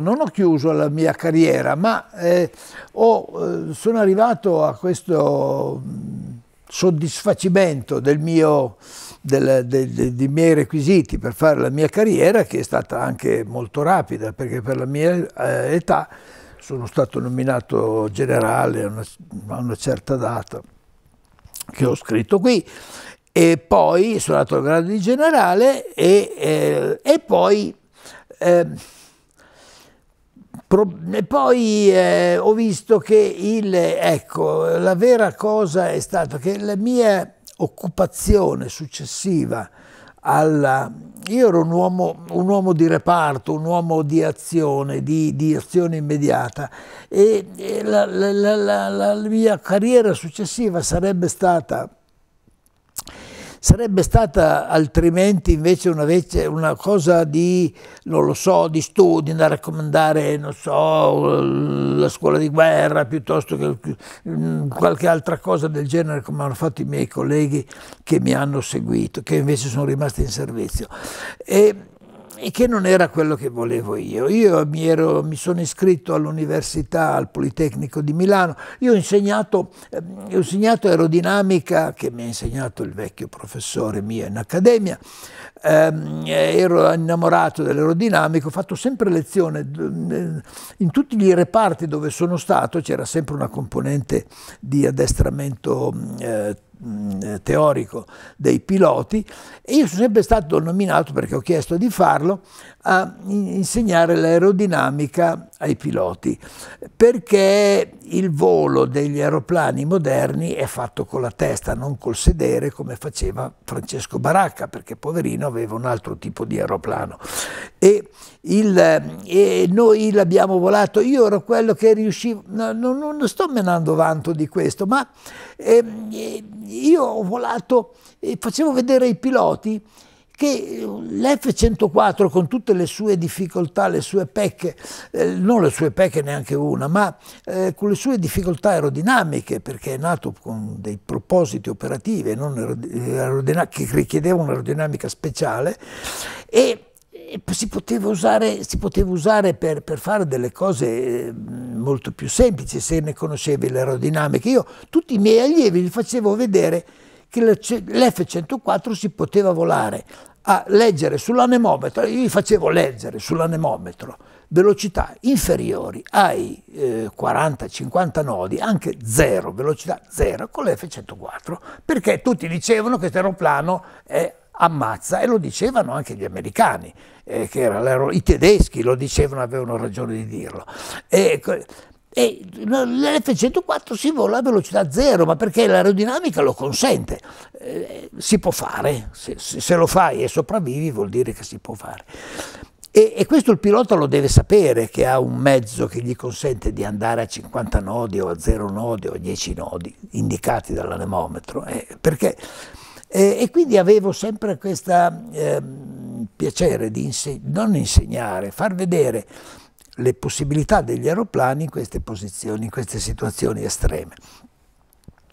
non ho chiuso la mia carriera, ma eh, ho, eh, sono arrivato a questo mm, soddisfacimento del mio, del, de, de, dei miei requisiti per fare la mia carriera, che è stata anche molto rapida, perché per la mia eh, età sono stato nominato generale a una, a una certa data che ho scritto qui e poi sono andato al grado di generale e, eh, e poi eh, e poi eh, ho visto che il, ecco, la vera cosa è stata che la mia occupazione successiva alla... Io ero un uomo, un uomo di reparto, un uomo di azione, di, di azione immediata e, e la, la, la, la mia carriera successiva sarebbe stata Sarebbe stata altrimenti invece una, vece, una cosa di, non lo so, di studi, da raccomandare, non so, la scuola di guerra piuttosto che mm, qualche altra cosa del genere come hanno fatto i miei colleghi che mi hanno seguito, che invece sono rimasti in servizio. E, e che non era quello che volevo io. Io mi, ero, mi sono iscritto all'università, al Politecnico di Milano, io ho insegnato, eh, ho insegnato aerodinamica che mi ha insegnato il vecchio professore mio in accademia, eh, ero innamorato dell'aerodinamica, ho fatto sempre lezione ehm, in tutti i reparti dove sono stato, c'era sempre una componente di addestramento eh, Mm, eh, teorico dei piloti e io sono sempre stato nominato perché ho chiesto di farlo a insegnare l'aerodinamica ai piloti, perché il volo degli aeroplani moderni è fatto con la testa, non col sedere come faceva Francesco Baracca, perché poverino aveva un altro tipo di aeroplano. E, il, e noi l'abbiamo volato, io ero quello che riuscivo, no, non, non, sto menando vanto di questo, ma eh, io ho volato, e facevo vedere ai piloti che eh, l'F-104 con tutte le sue difficoltà, le sue pecche, eh, non le sue pecche neanche una, ma eh, con le sue difficoltà aerodinamiche, perché è nato con dei propositi operativi che richiedevano un'aerodinamica speciale, e si poteva usare, si poteva usare per, per, fare delle cose eh, molto più semplici se ne conoscevi l'aerodinamica. Io tutti i miei allievi li facevo vedere che l'F-104 si poteva volare a leggere sull'anemometro, io gli facevo leggere sull'anemometro velocità inferiori ai eh, 40-50 nodi, anche zero, velocità zero con l'F-104, perché tutti dicevano che questo aeroplano è ammazza e lo dicevano anche gli americani, eh, che erano, i tedeschi lo dicevano, avevano ragione di dirlo. E, e l'F-104 si vola a velocità zero, ma perché l'aerodinamica lo consente. Eh, si può fare, se, se, lo fai e sopravvivi vuol dire che si può fare. E, e, questo il pilota lo deve sapere che ha un mezzo che gli consente di andare a 50 nodi o a 0 nodi o a 10 nodi indicati dall'anemometro. Eh, eh, e quindi avevo sempre questo eh, piacere di inseg non insegnare, far vedere le possibilità degli aeroplani in queste posizioni, in queste situazioni estreme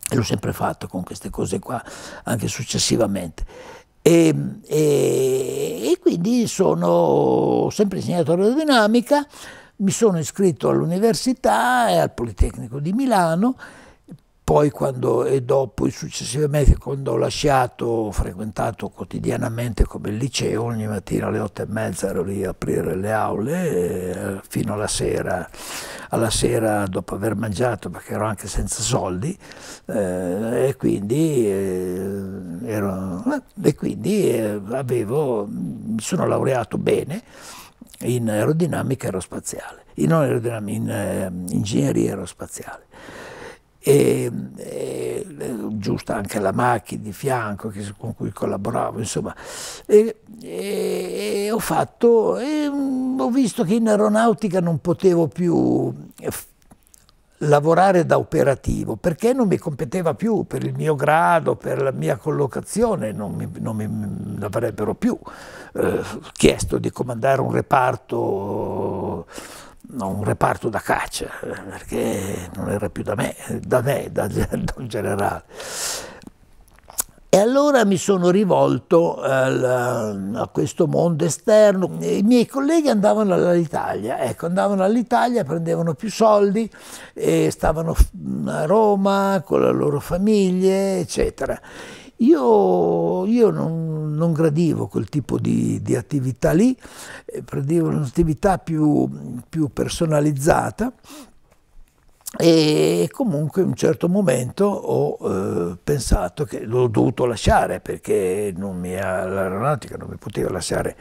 e l'ho sempre fatto con queste cose qua, anche successivamente. E, e, e quindi sono sempre insegnato aerodinamica, mi sono iscritto all'università e al Politecnico di Milano poi quando e dopo e successivamente quando ho lasciato ho frequentato quotidianamente come liceo ogni mattina alle otto e mezza ero lì a aprire le aule eh, fino alla sera alla sera dopo aver mangiato perché ero anche senza soldi eh, e quindi, eh, ero, eh, e quindi eh, avevo, mi sono laureato bene in aerodinamica aerospaziale in, aerodinamica, in eh, ingegneria aerospaziale e, e, eh, eh, giusta anche la macchina di fianco che, con cui collaboravo, insomma. E, e ho fatto, mm, ho visto che in aeronautica non potevo più eh, lavorare da operativo perché non mi competeva più per il mio grado, per la mia collocazione, non mi, non mi mm, avrebbero più eh, chiesto di comandare un reparto un reparto da caccia, perché non era più da me, da me, da, da un generale. E allora mi sono rivolto al, a questo mondo esterno. I miei colleghi andavano all'Italia, ecco, andavano all'Italia, prendevano più soldi, stavano a Roma con le loro famiglie, eccetera. Io, io non, non gradivo quel tipo di, di attività lì, prendevo eh, un'attività più, più personalizzata e comunque in un certo momento ho eh, pensato che l'ho dovuto lasciare perché l'aeronautica non mi poteva lasciare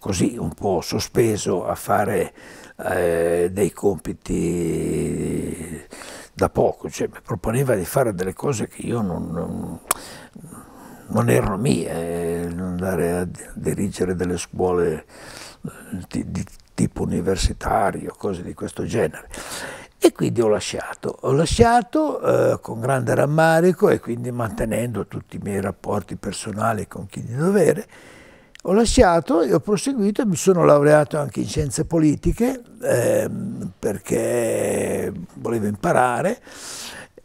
così un po' sospeso a fare eh, dei compiti da poco, cioè, mi proponeva di fare delle cose che io non, non non erano mie, eh, andare a dirigere delle scuole eh, di, di tipo universitario, cose di questo genere. E quindi ho lasciato, ho lasciato eh, con grande rammarico e quindi mantenendo tutti i miei rapporti personali con chi di dovere, ho lasciato e ho proseguito e mi sono laureato anche in scienze politiche eh, perché volevo imparare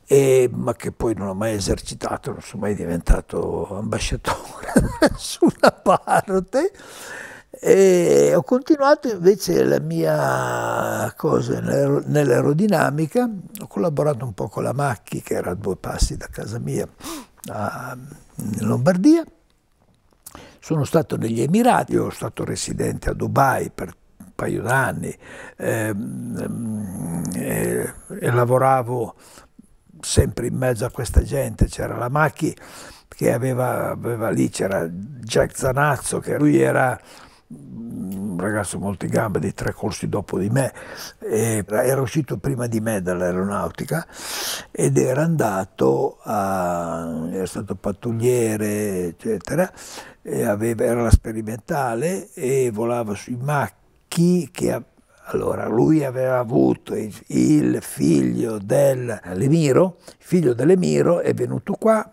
e, ma che poi non ho mai esercitato, non sono mai diventato ambasciatore da nessuna parte. E ho continuato invece la mia cosa nell'aerodinamica, ho collaborato un po' con la Macchi che era a due passi da casa mia a, in Lombardia, sono stato negli Emirati, Io ho stato residente a Dubai per un paio d'anni eh, eh, e lavoravo sempre in mezzo a questa gente c'era la Macchi che aveva, aveva lì, c'era Jack Zanazzo che lui era mm, un ragazzo molto in gamba di tre corsi dopo di me, era uscito prima di me dall'aeronautica ed era andato, a, era stato pattugliere eccetera, aveva, era la sperimentale e volava sui macchi che allora, lui aveva avuto il figlio dell'Emiro, il figlio dell'Emiro è venuto qua,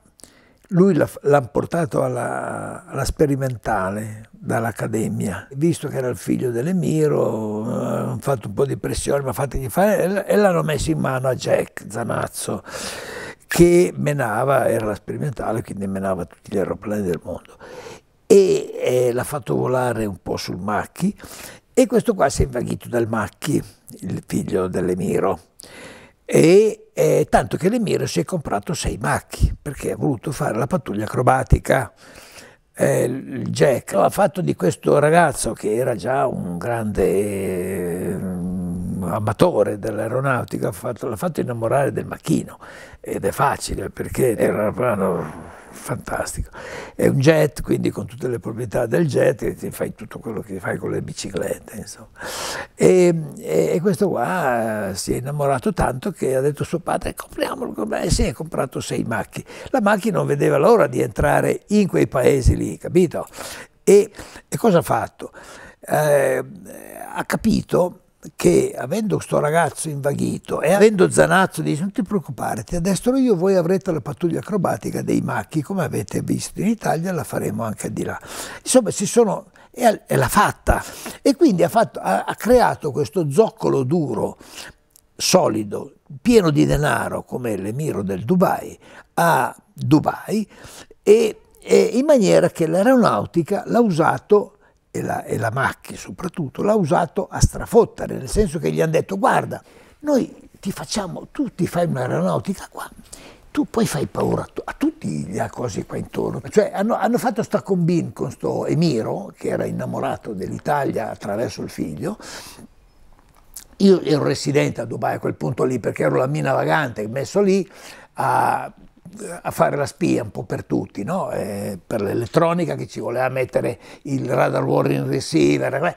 lui l'ha portato alla, alla, sperimentale dall'accademia. Visto che era il figlio dell'Emiro, eh, hanno fatto un po' di pressione, ma fategli fare, e l'hanno messo in mano a Jack Zanazzo, che menava, era la sperimentale, quindi menava tutti gli aeroplani del mondo. E eh, l'ha fatto volare un po' sul Macchi e questo qua si è invaghito dal Macchi, il figlio dell'Emiro. E eh, tanto che l'Emiro si è comprato sei Macchi perché ha voluto fare la pattuglia acrobatica. Eh, il Jack ha fatto di questo ragazzo che era già un grande eh, amatore dell'aeronautica, l'ha fatto innamorare del macchino ed è facile perché era un fantastico. È un jet, quindi con tutte le proprietà del jet, fai tutto quello che fai con le biciclette, insomma. E, e, e questo qua eh, si è innamorato tanto che ha detto a suo padre, compriamolo, compriamolo. e si è comprato sei macchine. La macchina non vedeva l'ora di entrare in quei paesi lì, capito? e, e cosa ha fatto? Eh, ha capito che avendo questo ragazzo invaghito e avendo Zanazzo dice non ti preoccupare, ti addestro io, voi avrete la pattuglia acrobatica dei macchi come avete visto in Italia, la faremo anche di là. Insomma si sono, e, l'ha fatta e quindi ha, fatto, ha, ha creato questo zoccolo duro, solido, pieno di denaro come l'emiro del Dubai a Dubai e, e in maniera che l'aeronautica l'ha usato e la, e la Macchi soprattutto, l'ha usato a strafottare, nel senso che gli hanno detto guarda, noi ti facciamo, tu ti fai un'aeronautica qua, tu poi fai paura a tutti gli accosi qua intorno. Cioè hanno, hanno fatto sta combin con sto Emiro, che era innamorato dell'Italia attraverso il figlio, io ero residente a Dubai a quel punto lì perché ero la mina vagante messo lì a, a fare la spia un po' per tutti, no? eh, per l'elettronica che ci voleva mettere il radar warning receiver. Eh.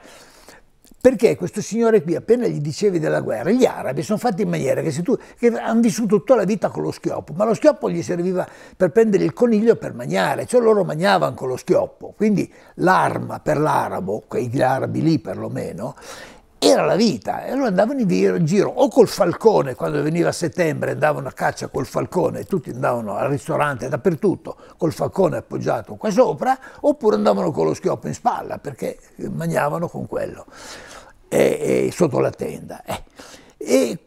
Perché questo signore qui, appena gli dicevi della guerra, gli arabi sono fatti in maniera che, tu, che hanno vissuto tutta la vita con lo schioppo, ma lo schioppo gli serviva per prendere il coniglio per mangiare, cioè loro mangiavano con lo schioppo. Quindi l'arma per l'arabo, quegli arabi lì perlomeno, era la vita. E allora andavano in giro o col falcone, quando veniva settembre andavano a caccia col falcone, tutti andavano al ristorante, dappertutto, col falcone appoggiato qua sopra, oppure andavano con lo schioppo in spalla, perché mangiavano con quello, e, e sotto la tenda. Eh. E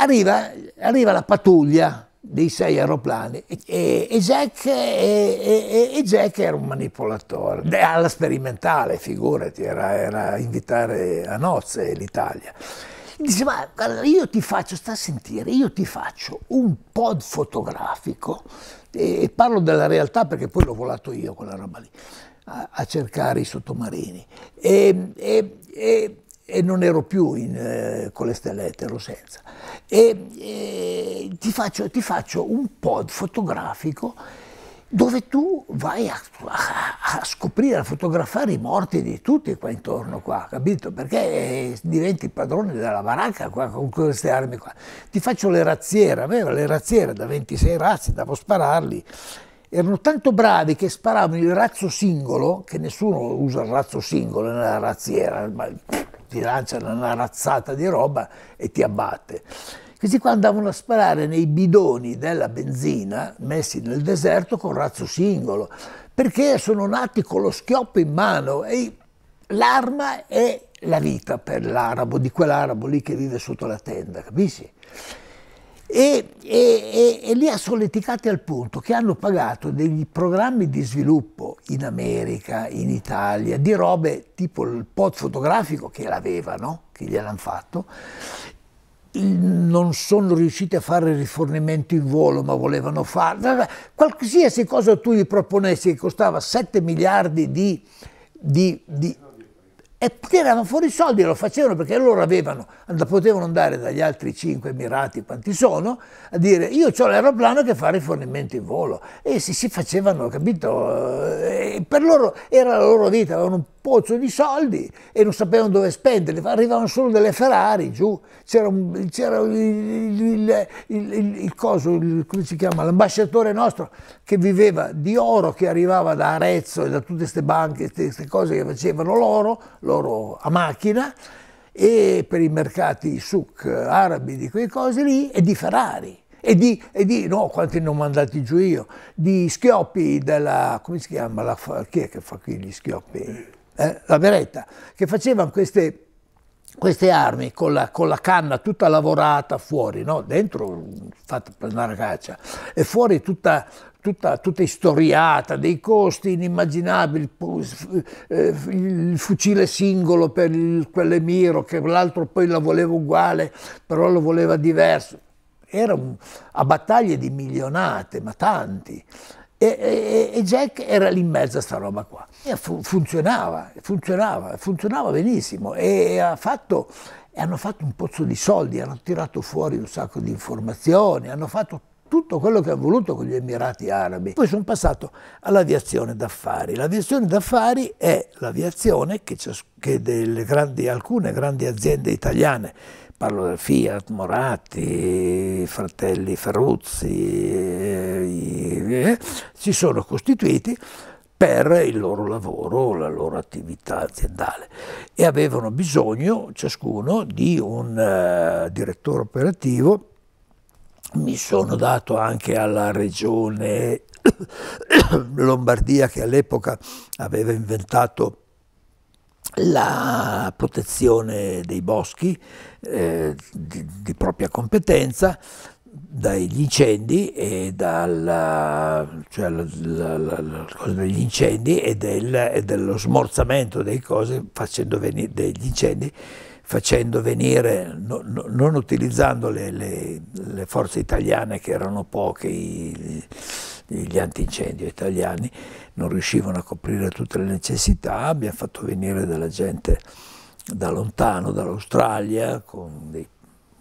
arriva, arriva la pattuglia, dei sei aeroplani e, e, Jack, e, e, Jack, era un manipolatore, alla sperimentale figurati, era, era invitare a nozze l'Italia. Dice ma io ti faccio, sta a sentire, io ti faccio un pod fotografico e, parlo della realtà perché poi l'ho volato io quella roba lì a, a cercare i sottomarini. Ehm, e, e non ero più in, eh, con le stellette, ero senza. E, e ti, faccio, ti, faccio, un pod fotografico dove tu vai a, a, a, scoprire, a fotografare i morti di tutti qua intorno, qua, capito? Perché eh, diventi padrone della baracca qua, con queste armi qua. Ti faccio le razziere, aveva le razziere da 26 razzi, devo spararli. Erano tanto bravi che sparavano il razzo singolo, che nessuno usa il razzo singolo nella razziera, ma ti lanciano una razzata di roba e ti abbatte. Questi qua andavano a sparare nei bidoni della benzina messi nel deserto con razzo singolo, perché sono nati con lo schioppo in mano e l'arma è la vita per l'arabo, di quell'arabo lì che vive sotto la tenda, capisci? E, e, e, li ha solleticati al punto che hanno pagato dei programmi di sviluppo in America, in Italia, di robe tipo il pod fotografico che l'avevano, che gliel'hanno fatto, non sono riusciti a fare il rifornimento in volo ma volevano farlo, qualsiasi cosa tu gli proponessi che costava 7 miliardi di, di, di e tiravano fuori i soldi, e lo facevano perché loro avevano, potevano andare dagli altri cinque Emirati, quanti sono, a dire io ho l'aeroplano che fa rifornimento in volo e si, si facevano, capito? per loro era la loro vita, avevano un pozzo di soldi e non sapevano dove spenderli, arrivavano solo delle Ferrari giù, c'era, il, il, il, il, coso, come si chiama, l'ambasciatore nostro che viveva di oro che arrivava da Arezzo e da tutte queste banche, queste cose che facevano loro, loro a macchina, e per i mercati suc arabi di quei cose lì e di Ferrari e di, e di no, quanti ne ho mandati giù io, di schioppi della, come si chiama, la, chi è che fa qui gli schioppi? Eh, la Beretta, che facevano queste queste armi con la, con la, canna tutta lavorata fuori, no? dentro fatta per una caccia, e fuori tutta, tutta, tutta, istoriata, dei costi inimmaginabili, eh, il fucile singolo per quell'emiro, che l'altro poi la voleva uguale, però lo voleva diverso era un, a battaglie di milionate, ma tanti. E, e, e Jack era lì in mezzo a sta roba qua. Fu, funzionava, funzionava, funzionava benissimo e, e fatto, hanno fatto un pozzo di soldi, hanno tirato fuori un sacco di informazioni, hanno fatto tutto quello che hanno voluto con gli Emirati Arabi. Poi sono passato all'aviazione d'affari. L'aviazione d'affari è l'aviazione che, che grandi, alcune grandi aziende italiane parlo del Fiat, Moratti, fratelli Ferruzzi, eh, eh, si sono costituiti per il loro lavoro, la loro attività aziendale e avevano bisogno ciascuno di un eh, direttore operativo. Mi sono dato anche alla regione Lombardia che all'epoca aveva inventato la protezione dei boschi eh, di, di, propria competenza dagli incendi e dalla, cioè la, la, la, degli incendi e, del, e, dello smorzamento delle cose facendo venire degli incendi facendo venire, no, no, non utilizzando le, le, le, forze italiane che erano poche, i, gli antincendi italiani non riuscivano a coprire tutte le necessità, abbiamo fatto venire della gente da lontano, dall'Australia, con dei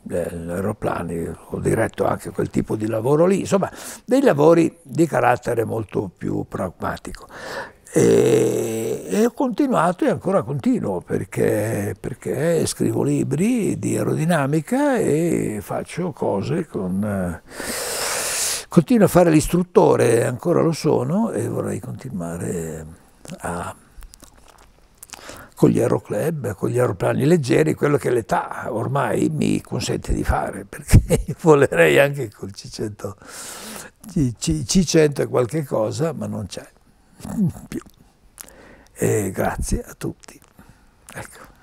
eh, aeroplani, ho diretto anche quel tipo di lavoro lì, insomma dei lavori di carattere molto più pragmatico. E, e ho continuato e ancora continuo perché, perché, scrivo libri di aerodinamica e faccio cose con... Eh, continuo a fare l'istruttore, ancora lo sono e vorrei continuare a con gli aeroclub, con gli aeroplani leggeri, quello che l'età ormai mi consente di fare, perché volerei anche col C100, C100 e qualche cosa, ma non c'è più. E grazie a tutti. Ecco.